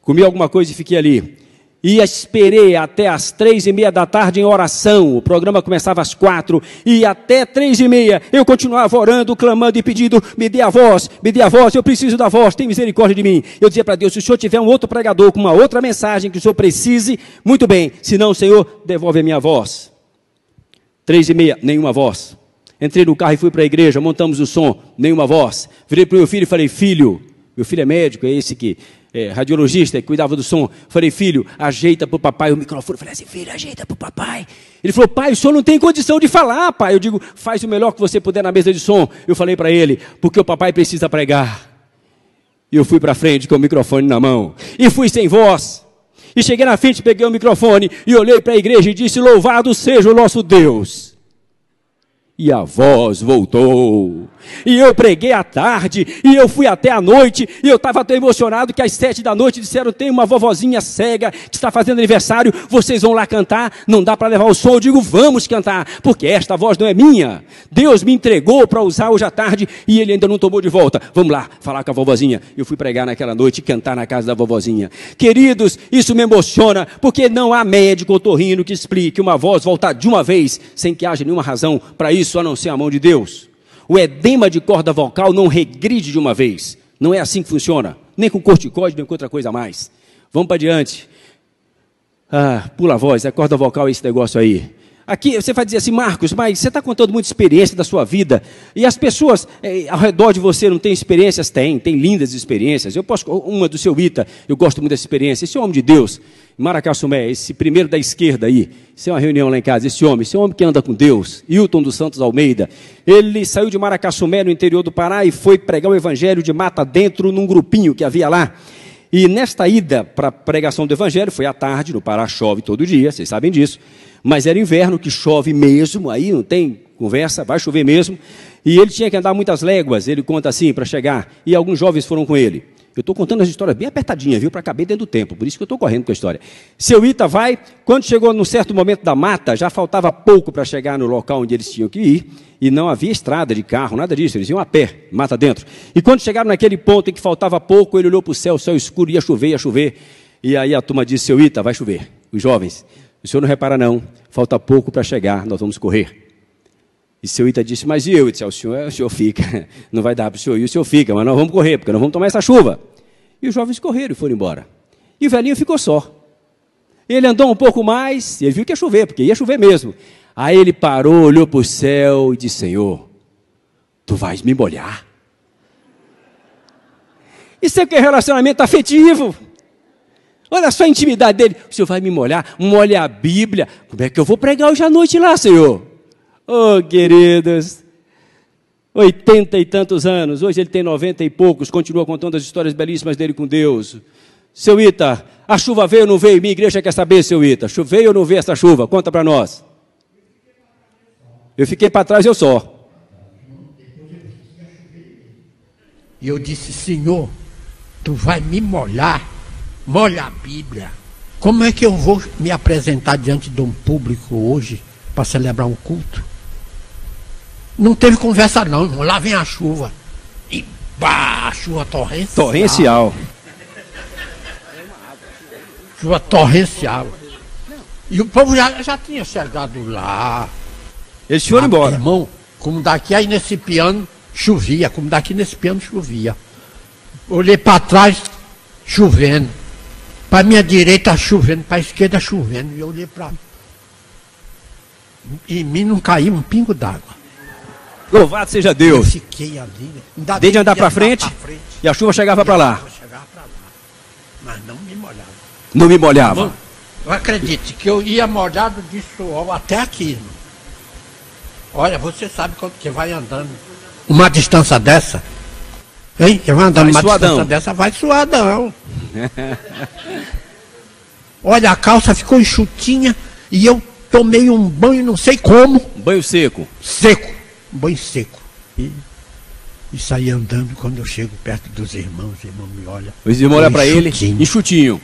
comi alguma coisa e fiquei ali e esperei até as três e meia da tarde em oração. O programa começava às quatro e até três e meia eu continuava orando, clamando e pedindo: me dê a voz, me dê a voz, eu preciso da voz, tem misericórdia de mim. Eu dizia para Deus: se o Senhor tiver um outro pregador com uma outra mensagem que o Senhor precise, muito bem, se não, Senhor, devolve a minha voz. Três e meia, nenhuma voz. Entrei no carro e fui para a igreja, montamos o som, nenhuma voz. Virei para o meu filho e falei: filho, meu filho é médico, é esse que é, radiologista que é, cuidava do som. Falei, filho, ajeita para o papai o microfone. Falei assim, filho, ajeita para o papai. Ele falou, pai, o senhor não tem condição de falar, pai. Eu digo, faz o melhor que você puder na mesa de som. Eu falei para ele, porque o papai precisa pregar. E eu fui para frente com o microfone na mão. E fui sem voz. E cheguei na frente, peguei o microfone e olhei para a igreja e disse: Louvado seja o nosso Deus e a voz voltou. E eu preguei à tarde, e eu fui até à noite, e eu estava tão emocionado que às sete da noite disseram: tem uma vovozinha cega que está fazendo aniversário, vocês vão lá cantar, não dá para levar o som. Eu digo: vamos cantar, porque esta voz não é minha. Deus me entregou para usar hoje à tarde e ele ainda não tomou de volta. Vamos lá, falar com a vovozinha. Eu fui pregar naquela noite e cantar na casa da vovozinha. Queridos, isso me emociona, porque não há médico ou torrino que explique uma voz voltar de uma vez, sem que haja nenhuma razão para isso isso a não ser a mão de Deus. O edema de corda vocal não regride de uma vez. Não é assim que funciona. Nem com corticóide nem com outra coisa a mais. Vamos para diante. Ah, pula a voz, é corda vocal esse negócio aí. Aqui você vai dizer assim, Marcos, mas você está contando muita experiência da sua vida. E as pessoas é, ao redor de você não têm experiências? Tem, tem lindas experiências. Eu posso, uma do seu Ita, eu gosto muito dessa experiência. Esse homem de Deus, Maracá Sumé, esse primeiro da esquerda aí, isso é uma reunião lá em casa, esse homem, esse homem que anda com Deus, Hilton dos Santos Almeida, ele saiu de Maracá Sumé, no interior do Pará, e foi pregar o evangelho de mata dentro num grupinho que havia lá. E nesta ida para a pregação do Evangelho, foi à tarde, no Pará chove todo dia, vocês sabem disso, mas era inverno que chove mesmo, aí não tem conversa, vai chover mesmo. E ele tinha que andar muitas léguas, ele conta assim, para chegar. E alguns jovens foram com ele. Eu estou contando as histórias bem apertadinha, viu? Para caber dentro do tempo, por isso que eu estou correndo com a história. Seu Ita vai, quando chegou num certo momento da mata, já faltava pouco para chegar no local onde eles tinham que ir, e não havia estrada de carro, nada disso, eles iam a pé, mata dentro. E quando chegaram naquele ponto em que faltava pouco, ele olhou para o céu, o céu escuro, ia chover, ia chover. E aí a turma disse: Seu Ita, vai chover. Os jovens, o senhor não repara não, falta pouco para chegar, nós vamos correr. E seu Ita disse, mas e eu? disse, ah, o, senhor, é, o senhor fica, não vai dar para o senhor ir, o senhor fica, mas nós vamos correr, porque nós vamos tomar essa chuva. E os jovens correram e foram embora. E o velhinho ficou só. Ele andou um pouco mais, e ele viu que ia chover, porque ia chover mesmo. Aí ele parou, olhou para o céu e disse, Senhor, tu vais me molhar? Isso é que é relacionamento afetivo. Olha só a intimidade dele. O senhor vai me molhar? Molha a Bíblia. Como é que eu vou pregar hoje à noite lá, senhor? Oh, queridos, oitenta e tantos anos, hoje ele tem noventa e poucos, continua contando as histórias belíssimas dele com Deus. Seu Ita, a chuva veio ou não veio? Minha igreja quer saber, seu Ita, choveu ou não veio essa chuva? Conta para nós. Eu fiquei para trás, eu só. E eu disse, Senhor, tu vai me molhar, molha a Bíblia. Como é que eu vou me apresentar diante de um público hoje para celebrar um culto? Não teve conversa não, irmão. Lá vem a chuva. E bah, chuva torrencial. Torrencial. chuva torrencial. E o povo já, já tinha chegado lá. Eles foram embora. Irmão, como daqui aí nesse piano chovia, como daqui nesse piano chovia. Olhei para trás, chovendo. Para minha direita chovendo, para a esquerda chovendo. E eu olhei para. Em mim não caiu um pingo d'água. Louvado seja Deus. Eu fiquei ali. Né? Ainda dei de andar para frente, frente, e a chuva chegava para lá. Chegava lá. Mas não me molhava. Não me molhava. acredite que eu ia molhado de suor até aqui. Irmão. Olha, você sabe quanto que vai andando uma distância dessa. Hein? que vai andando vai uma suadão. distância dessa, vai suadão. Olha, a calça ficou enxutinha e eu tomei um banho, não sei como. banho seco. Seco banho seco. E, e saí andando quando eu chego perto dos irmãos, os irmãos me olham. Os irmãos olham para ele, enxutinho.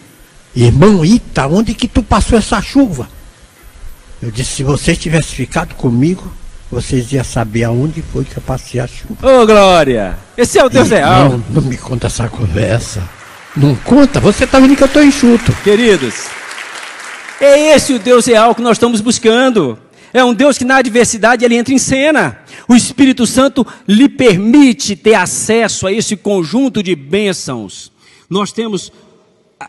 Irmão Ita, onde que tu passou essa chuva? Eu disse, se vocês tivessem ficado comigo, vocês iam saber aonde foi que eu passei a chuva. Ô, oh, Glória! Esse é o Deus real. Não, não me conta essa conversa. Não conta, você tá vendo que eu tô enxuto. Queridos, é esse o Deus real que nós estamos buscando. É um Deus que na adversidade ele entra em cena. O Espírito Santo lhe permite ter acesso a esse conjunto de bênçãos. Nós temos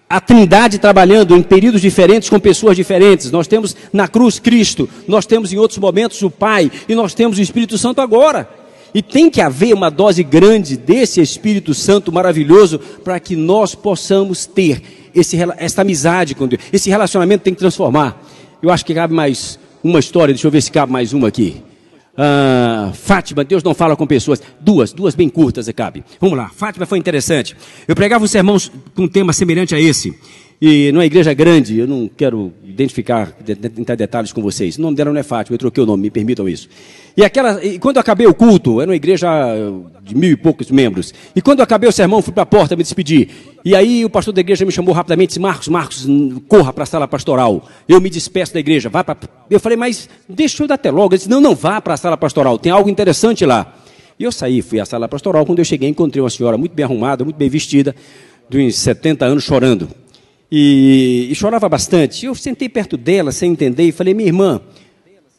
a Trindade trabalhando em períodos diferentes com pessoas diferentes. Nós temos na cruz Cristo, nós temos em outros momentos o Pai e nós temos o Espírito Santo agora. E tem que haver uma dose grande desse Espírito Santo maravilhoso para que nós possamos ter esse, essa amizade com Deus. Esse relacionamento tem que transformar. Eu acho que cabe mais uma história, deixa eu ver se cabe mais uma aqui. Ah, Fátima, Deus não fala com pessoas. Duas, duas bem curtas, é, cabe. Vamos lá. Fátima foi interessante. Eu pregava um sermão com um tema semelhante a esse. E numa igreja grande, eu não quero identificar, entrar detalhes com vocês. O nome dela não é Fátima, eu troquei o nome, me permitam isso. E, aquela, e quando eu acabei o culto, era uma igreja de mil e poucos membros. E quando eu acabei o sermão, fui para a porta me despedir. E aí o pastor da igreja me chamou rapidamente e disse: Marcos, Marcos, corra para a sala pastoral. Eu me despeço da igreja, vá para. Eu falei, mas deixa eu dar até logo. Ele disse: Não, não, vá para a sala pastoral, tem algo interessante lá. E eu saí, fui à sala pastoral. Quando eu cheguei, encontrei uma senhora muito bem arrumada, muito bem vestida, de uns 70 anos, chorando. E, e chorava bastante. Eu sentei perto dela, sem entender, e falei: Minha irmã.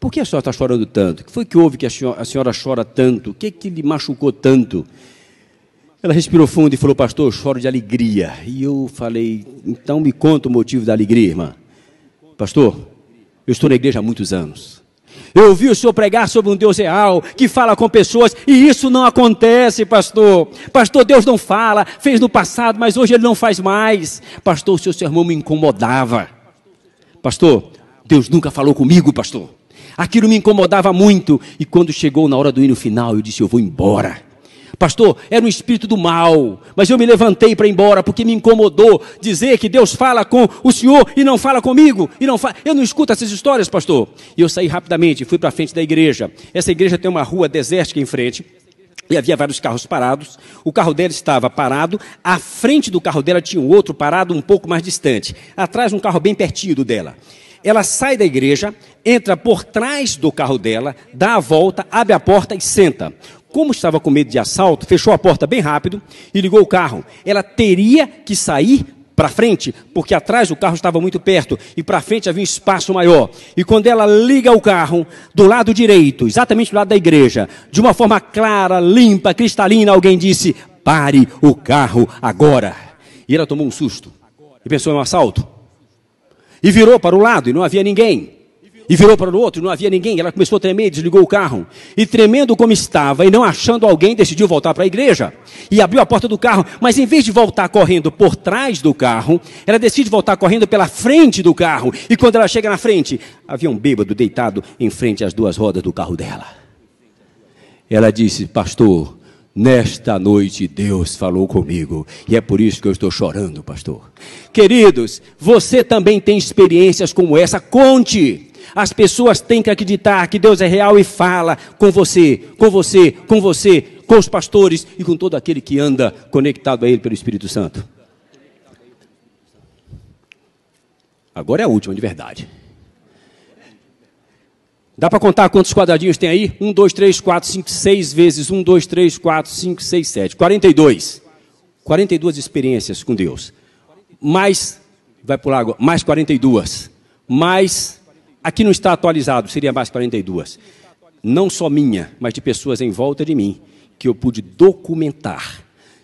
Por que a senhora está chorando tanto? O que foi que houve que a senhora, a senhora chora tanto? O que, é que lhe machucou tanto? Ela respirou fundo e falou, pastor, eu choro de alegria. E eu falei, então me conta o motivo da alegria, irmã. Pastor, eu estou na igreja há muitos anos. Eu ouvi o senhor pregar sobre um Deus real, que fala com pessoas, e isso não acontece, pastor. Pastor, Deus não fala, fez no passado, mas hoje ele não faz mais. Pastor, o seu sermão me incomodava. Pastor, Deus nunca falou comigo, pastor. Aquilo me incomodava muito. E quando chegou na hora do hino final, eu disse: Eu vou embora. Pastor, era um espírito do mal, mas eu me levantei para ir embora porque me incomodou dizer que Deus fala com o senhor e não fala comigo, e não fa Eu não escuto essas histórias, pastor. E eu saí rapidamente, fui para a frente da igreja. Essa igreja tem uma rua desértica em frente. E havia vários carros parados. O carro dela estava parado. À frente do carro dela tinha um outro parado um pouco mais distante. Atrás um carro bem pertinho do dela. Ela sai da igreja, entra por trás do carro dela, dá a volta, abre a porta e senta. Como estava com medo de assalto, fechou a porta bem rápido e ligou o carro. Ela teria que sair para frente, porque atrás o carro estava muito perto e para frente havia um espaço maior. E quando ela liga o carro do lado direito, exatamente do lado da igreja, de uma forma clara, limpa, cristalina, alguém disse: pare o carro agora. E ela tomou um susto e pensou: é um assalto? E virou para o lado e não havia ninguém. E virou para o outro e não havia ninguém. Ela começou a tremer e desligou o carro. E tremendo como estava e não achando alguém, decidiu voltar para a igreja. E abriu a porta do carro. Mas em vez de voltar correndo por trás do carro, ela decide voltar correndo pela frente do carro. E quando ela chega na frente, havia um bêbado deitado em frente às duas rodas do carro dela. Ela disse: Pastor, Nesta noite Deus falou comigo e é por isso que eu estou chorando, pastor. Queridos, você também tem experiências como essa, conte. As pessoas têm que acreditar que Deus é real e fala com você, com você, com você, com os pastores e com todo aquele que anda conectado a Ele pelo Espírito Santo. Agora é a última, de verdade. Dá para contar quantos quadradinhos tem aí? 1, 2, 3, 4, 5, 6 vezes 1, 2, 3, 4, 5, 6, 7. 42. 42 experiências com Deus. Mais, vai pular água. mais 42. Mais, aqui não está atualizado, seria mais 42. Não só minha, mas de pessoas em volta de mim, que eu pude documentar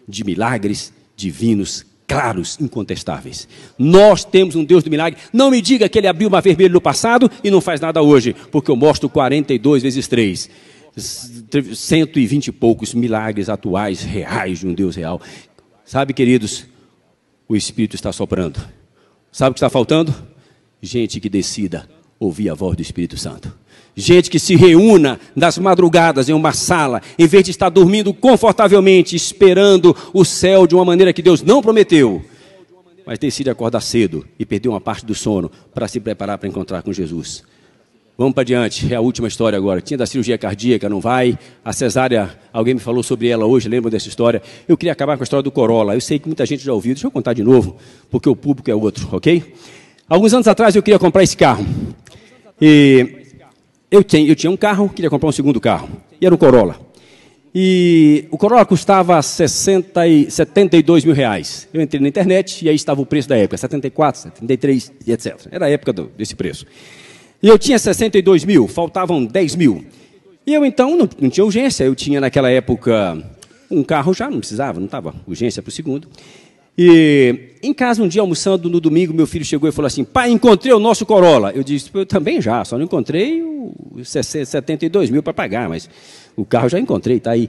de milagres divinos claros, incontestáveis. Nós temos um Deus do milagre. Não me diga que ele abriu uma vermelha no passado e não faz nada hoje, porque eu mostro 42 vezes 3. 120 e poucos milagres atuais, reais, de um Deus real. Sabe, queridos, o Espírito está soprando. Sabe o que está faltando? Gente que decida ouvir a voz do Espírito Santo. Gente que se reúna nas madrugadas em uma sala, em vez de estar dormindo confortavelmente, esperando o céu de uma maneira que Deus não prometeu, mas decide acordar cedo e perder uma parte do sono para se preparar para encontrar com Jesus. Vamos para diante, é a última história agora. Tinha da cirurgia cardíaca, não vai. A cesárea, alguém me falou sobre ela hoje, lembra dessa história? Eu queria acabar com a história do Corolla. Eu sei que muita gente já ouviu, deixa eu contar de novo, porque o público é outro, ok? Alguns anos atrás eu queria comprar esse carro. E eu, tenho, eu tinha um carro, queria comprar um segundo carro. E era um Corolla. E o Corolla custava 60 e 72 mil reais. Eu entrei na internet e aí estava o preço da época, 74, 73 e etc. Era a época do, desse preço. E eu tinha 62 mil, faltavam 10 mil. E eu então não, não tinha urgência, eu tinha naquela época um carro já, não precisava, não estava urgência para o segundo. E em casa, um dia almoçando no domingo, meu filho chegou e falou assim: Pai, encontrei o nosso Corolla. Eu disse: Eu também já, só não encontrei os 72 mil para pagar, mas o carro já encontrei, está aí.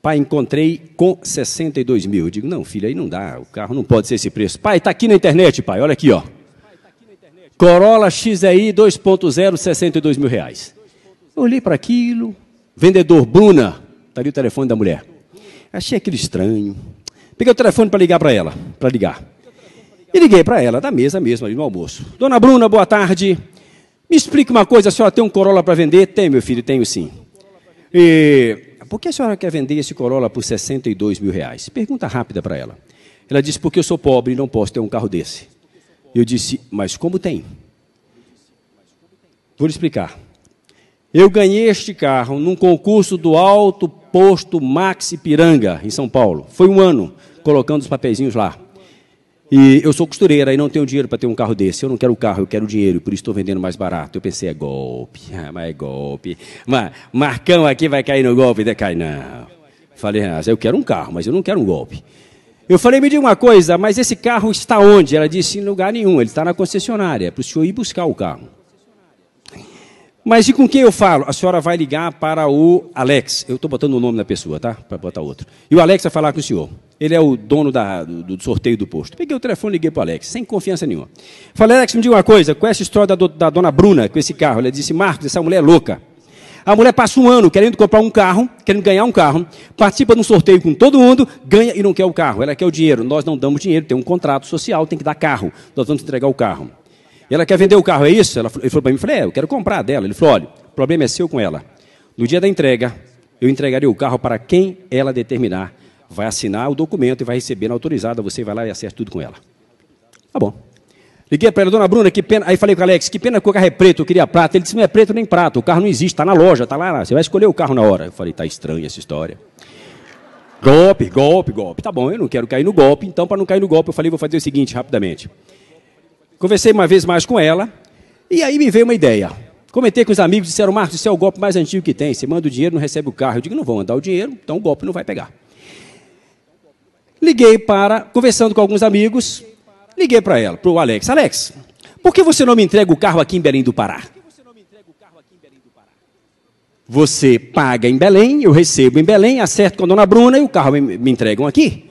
Pai, encontrei com 62 mil. Eu digo: Não, filho, aí não dá, o carro não pode ser esse preço. Pai, está aqui na internet, pai, olha aqui, ó. Corolla XEI 2.0, 62 mil reais. Eu olhei para aquilo, vendedor Bruna, está ali o telefone da mulher. Achei aquilo estranho, Peguei o telefone para ligar para ela, para ligar. E liguei para ela, da mesa mesmo, ali no almoço. Dona Bruna, boa tarde. Me explique uma coisa, a senhora tem um Corolla para vender? Tem, meu filho, tenho sim. E, por que a senhora quer vender esse Corolla por 62 mil reais? Pergunta rápida para ela. Ela disse, porque eu sou pobre e não posso ter um carro desse. Eu disse, mas como tem? Vou lhe explicar. Eu ganhei este carro num concurso do Alto Posto Maxi Piranga, em São Paulo. Foi um ano colocando os papeizinhos lá. E eu sou costureira e não tenho dinheiro para ter um carro desse. Eu não quero o carro, eu quero o dinheiro, por isso estou vendendo mais barato. Eu pensei, é golpe, ah, mas é golpe. Mas Marcão aqui vai cair no golpe, né? Cai, não. Falei, ah, eu quero um carro, mas eu não quero um golpe. Eu falei, me diga uma coisa, mas esse carro está onde? Ela disse, em lugar nenhum, ele está na concessionária, é para o senhor ir buscar o carro. Mas e com quem eu falo? A senhora vai ligar para o Alex. Eu estou botando o nome da pessoa, tá? Para botar outro. E o Alex vai falar com o senhor. Ele é o dono da, do, do, sorteio do posto. Peguei o telefone e liguei para o Alex, sem confiança nenhuma. Falei, Alex, me diga uma coisa. Com essa história da, da dona Bruna, com esse carro, ela disse, Marcos, essa mulher é louca. A mulher passa um ano querendo comprar um carro, querendo ganhar um carro, participa de um sorteio com todo mundo, ganha e não quer o carro. Ela quer o dinheiro. Nós não damos dinheiro, tem um contrato social, tem que dar carro. Nós vamos entregar o carro. Ela quer vender o carro, é isso? Ela, ele falou para mim, eu falei, é, eu quero comprar dela. Ele falou, olha, o problema é seu com ela. No dia da entrega, eu entregarei o carro para quem ela determinar. Vai assinar o documento e vai receber na autorizada, você vai lá e acerta tudo com ela. Tá bom. Liguei para ela, dona Bruna, que pena. Aí falei com o Alex, que pena que o carro é preto, eu queria prata. Ele disse, não é preto nem prata, o carro não existe, está na loja, está lá, você vai escolher o carro na hora. Eu falei, tá estranha essa história. Golpe, golpe, golpe. Tá bom, eu não quero cair no golpe, então para não cair no golpe, eu falei, vou fazer o seguinte rapidamente. Conversei uma vez mais com ela, e aí me veio uma ideia. Comentei com os amigos, disseram, Marcos, isso é o golpe mais antigo que tem. Você manda o dinheiro, não recebe o carro. Eu digo, não vou mandar o dinheiro, então o golpe não vai pegar. Liguei para, conversando com alguns amigos, liguei para ela, para o Alex. Alex, por que você não me entrega o carro aqui em Belém do Pará? Você paga em Belém, eu recebo em Belém, acerto com a dona Bruna e o carro me entregam aqui.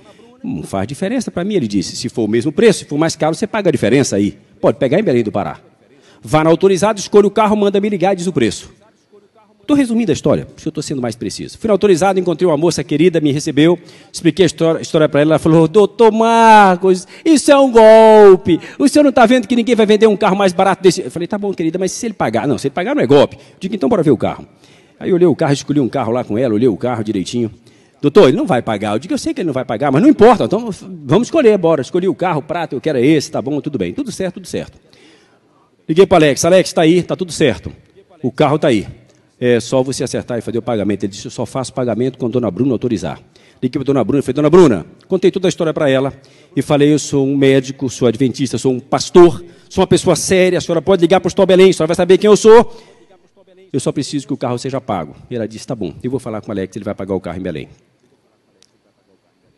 Não faz diferença para mim, ele disse. Se for o mesmo preço, se for mais caro, você paga a diferença aí. Pode pegar em Belém do Pará. Vá na autorizada, escolhe o carro, manda me ligar e diz o preço. Estou resumindo a história, porque eu estou sendo mais preciso. Fui na autorizada, encontrei uma moça querida, me recebeu, expliquei a história, história para ela. Ela falou: Doutor Marcos, isso é um golpe. O senhor não está vendo que ninguém vai vender um carro mais barato desse? Eu falei: Tá bom, querida, mas se ele pagar. Não, se ele pagar não é golpe. Eu digo: Então bora ver o carro. Aí olhei o carro, escolhi um carro lá com ela, olhei o carro direitinho. Doutor, ele não vai pagar. Eu digo, eu sei que ele não vai pagar, mas não importa. Então, vamos escolher, bora. Escolhi o carro, o prato, eu quero é esse, tá bom, tudo bem. Tudo certo, tudo certo. Liguei para Alex, Alex, está aí, está tudo certo. O carro está aí. É só você acertar e fazer o pagamento. Ele disse, eu só faço pagamento quando a dona Bruna autorizar. Liguei para a dona Bruna e falei, dona Bruna, contei toda a história para ela e falei, eu sou um médico, sou adventista, sou um pastor, sou uma pessoa séria, a senhora pode ligar para o Estou Belém, a senhora vai saber quem eu sou. Eu só preciso que o carro seja pago. Ela disse, tá bom, eu vou falar com o Alex, ele vai pagar o carro em Belém.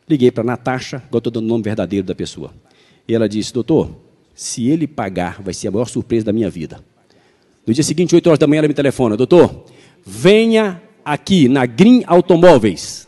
Liguei para Natasha, agora estou dando o nome verdadeiro da pessoa. E ela disse: Doutor, se ele pagar, vai ser a maior surpresa da minha vida. No dia seguinte, 8 horas da manhã, ela me telefona: Doutor, venha aqui na Green Automóveis.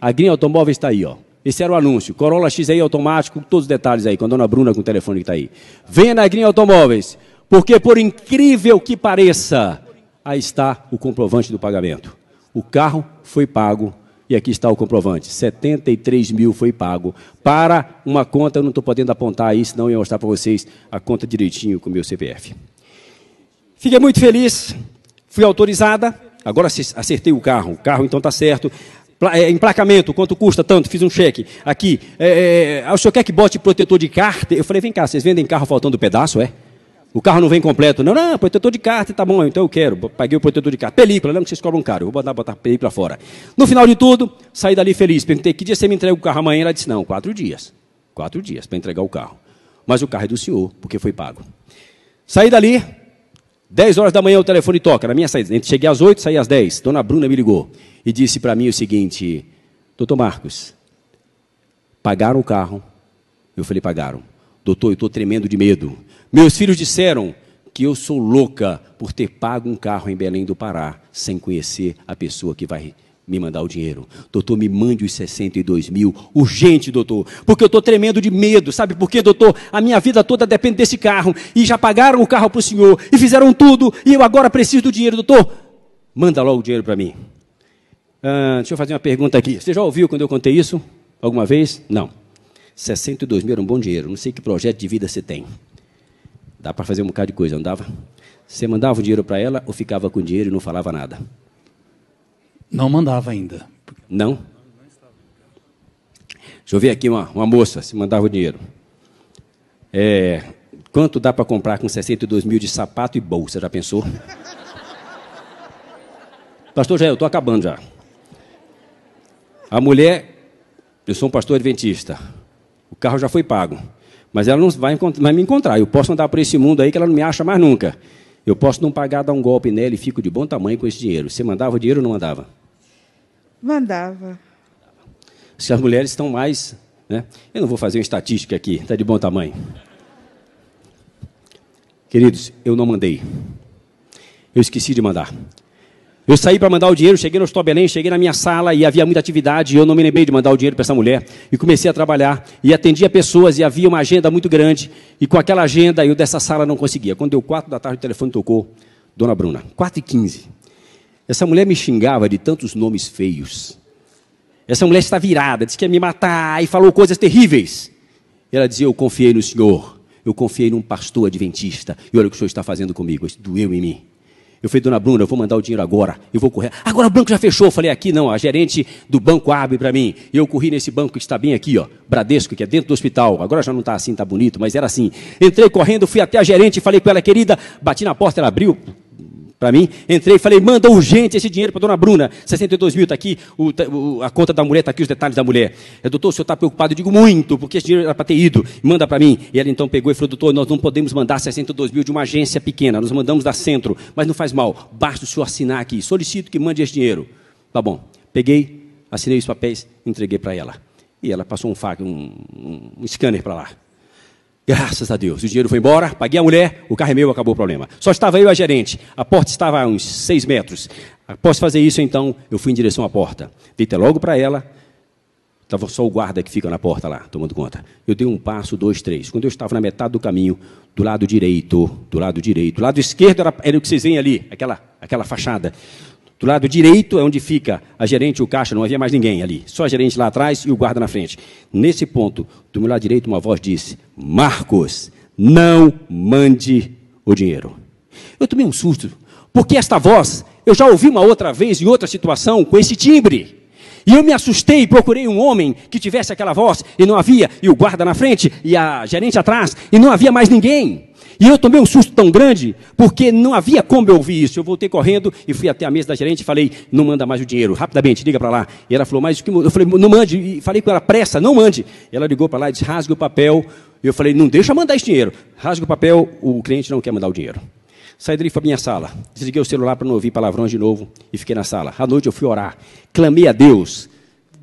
A Green Automóveis está aí, ó. Esse era o anúncio. Corolla X aí automático, todos os detalhes aí, com a dona Bruna com o telefone que está aí. Venha na Green Automóveis, porque por incrível que pareça, aí está o comprovante do pagamento. O carro foi pago aqui está o comprovante, 73 mil foi pago para uma conta, eu não estou podendo apontar aí, senão eu ia mostrar para vocês a conta direitinho com o meu CPF. Fiquei muito feliz, fui autorizada, agora acertei o carro, o carro então está certo, é, emplacamento, quanto custa tanto, fiz um cheque aqui. É, é, é o senhor quer que bote protetor de carta? Eu falei, vem cá, vocês vendem carro faltando pedaço, é? O carro não vem completo. Não, não, protetor de carta, tá bom, então eu quero. Paguei o protetor de carta. Película, lembra que vocês cobram caro. Eu vou botar, botar película fora. No final de tudo, saí dali feliz. Perguntei, que dia você me entrega o carro amanhã? Ela disse, não, quatro dias. Quatro dias para entregar o carro. Mas o carro é do senhor, porque foi pago. Saí dali, 10 horas da manhã o telefone toca. Na minha saída, cheguei às 8, saí às 10. Dona Bruna me ligou e disse para mim o seguinte: Doutor Marcos, pagaram o carro? Eu falei: pagaram. Doutor, eu estou tremendo de medo. Meus filhos disseram que eu sou louca por ter pago um carro em Belém do Pará, sem conhecer a pessoa que vai me mandar o dinheiro. Doutor, me mande os 62 mil, urgente, doutor, porque eu estou tremendo de medo. Sabe por quê, doutor? A minha vida toda depende desse carro, e já pagaram o carro para o senhor, e fizeram tudo, e eu agora preciso do dinheiro, doutor. Manda logo o dinheiro para mim. Ah, deixa eu fazer uma pergunta aqui. Você já ouviu quando eu contei isso? Alguma vez? Não. 62 mil era um bom dinheiro. Não sei que projeto de vida você tem. Dá para fazer um bocado de coisa, não dava? Você mandava o dinheiro para ela ou ficava com o dinheiro e não falava nada? Não mandava ainda. Não? Deixa eu ver aqui uma, uma moça, se mandava o dinheiro. É, quanto dá para comprar com 62 mil de sapato e bolsa? Já pensou? Pastor Jair, eu estou acabando já. A mulher, eu sou um pastor adventista. O carro já foi pago. Mas ela não vai, vai me encontrar. Eu posso andar por esse mundo aí que ela não me acha mais nunca. Eu posso não pagar, dar um golpe nela e fico de bom tamanho com esse dinheiro. Você mandava o dinheiro ou não mandava? Mandava. Se as mulheres estão mais. Né? Eu não vou fazer uma estatística aqui, está de bom tamanho. Queridos, eu não mandei. Eu esqueci de mandar. Eu saí para mandar o dinheiro, cheguei no Hospital Belém, cheguei na minha sala e havia muita atividade e eu não me lembrei de mandar o dinheiro para essa mulher. E comecei a trabalhar e atendia pessoas e havia uma agenda muito grande e com aquela agenda eu dessa sala não conseguia. Quando deu quatro da tarde o telefone tocou, Dona Bruna, quatro e quinze. Essa mulher me xingava de tantos nomes feios. Essa mulher está virada, disse que ia me matar e falou coisas terríveis. Ela dizia, eu confiei no Senhor, eu confiei num pastor adventista e olha o que o Senhor está fazendo comigo. Isso doeu em mim. Eu falei, dona Bruna, eu vou mandar o dinheiro agora. Eu vou correr. Agora o banco já fechou. Eu falei, aqui não, a gerente do banco abre para mim. E eu corri nesse banco que está bem aqui, ó. Bradesco, que é dentro do hospital. Agora já não está assim, está bonito, mas era assim. Entrei correndo, fui até a gerente, falei com ela, querida, bati na porta, ela abriu, para mim. Entrei e falei, manda urgente esse dinheiro para dona Bruna. 62 mil está aqui, o, o, a conta da mulher está aqui, os detalhes da mulher. Eu, doutor, o senhor está preocupado? Eu digo, muito, porque esse dinheiro era para ter ido. Manda para mim. E ela então pegou e falou, doutor, nós não podemos mandar 62 mil de uma agência pequena, nós mandamos da centro, mas não faz mal, basta o senhor assinar aqui. Solicito que mande esse dinheiro. Tá bom. Peguei, assinei os papéis, entreguei para ela. E ela passou um, um, um scanner para lá. Graças a Deus. O dinheiro foi embora, paguei a mulher, o carro é meu, acabou o problema. Só estava eu e a gerente. A porta estava a uns seis metros. Ah, posso fazer isso, então? Eu fui em direção à porta. Dei até logo para ela. Estava só o guarda que fica na porta lá, tomando conta. Eu dei um passo, dois, três. Quando eu estava na metade do caminho, do lado direito, do lado direito, do lado esquerdo era, era o que vocês veem ali, aquela, aquela fachada. Do lado direito é onde fica a gerente e o caixa, não havia mais ninguém ali, só a gerente lá atrás e o guarda na frente. Nesse ponto, do meu lado direito, uma voz disse: Marcos, não mande o dinheiro. Eu tomei um susto, porque esta voz eu já ouvi uma outra vez em outra situação com esse timbre. E eu me assustei e procurei um homem que tivesse aquela voz e não havia, e o guarda na frente e a gerente atrás, e não havia mais ninguém. E eu tomei um susto tão grande, porque não havia como eu ouvir isso. Eu voltei correndo e fui até a mesa da gerente e falei, não manda mais o dinheiro, rapidamente, liga para lá. E ela falou, mas o que... Eu falei, não mande. E falei com ela, pressa, não mande. Ela ligou para lá e disse, rasgue o papel. Eu falei, não deixa mandar esse dinheiro. Rasgue o papel, o cliente não quer mandar o dinheiro. Saí dele para minha sala. Desliguei o celular para não ouvir palavrões de novo e fiquei na sala. À noite eu fui orar. Clamei a Deus.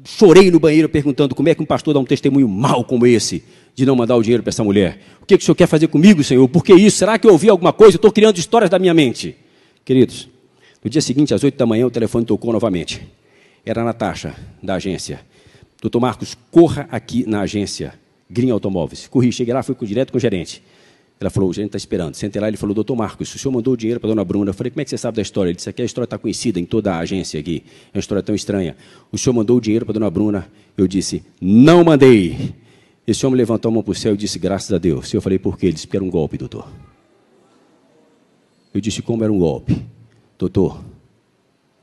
Chorei no banheiro perguntando como é que um pastor dá um testemunho mau como esse de não mandar o dinheiro para essa mulher? O que, que o Senhor quer fazer comigo, Senhor? Por que isso? Será que eu ouvi alguma coisa? Eu estou criando histórias da minha mente. Queridos, no dia seguinte, às oito da manhã, o telefone tocou novamente. Era a Natasha, da agência. Doutor Marcos, corra aqui na agência Green Automóveis. Corri, cheguei lá, fui direto com o gerente. Ela falou, o gerente está esperando. Sentei lá, ele falou, doutor Marcos, o senhor mandou o dinheiro para a dona Bruna. Eu falei, como é que você sabe da história? Ele disse, aqui a história está conhecida em toda a agência aqui. É uma história tão estranha. O senhor mandou o dinheiro para a dona Bruna. Eu disse, não mandei. Esse homem levantou a mão para o céu e disse, graças a Deus. Eu falei, por quê? Ele disse, porque era um golpe, doutor. Eu disse, como era um golpe? Doutor,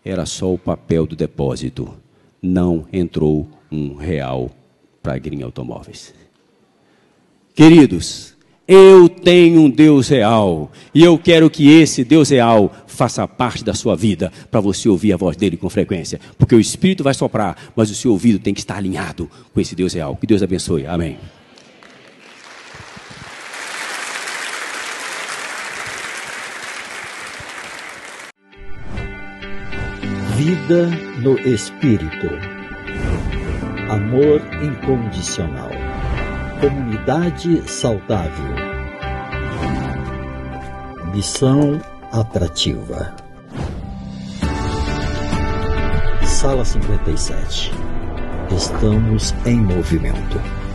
era só o papel do depósito. Não entrou um real para a Green Automóveis. Queridos, eu tenho um Deus real e eu quero que esse Deus real faça parte da sua vida para você ouvir a voz dele com frequência, porque o Espírito vai soprar, mas o seu ouvido tem que estar alinhado com esse Deus real. Que Deus abençoe. Amém. Vida no Espírito. Amor incondicional. Comunidade Saudável Missão Atrativa Sala 57 Estamos em movimento.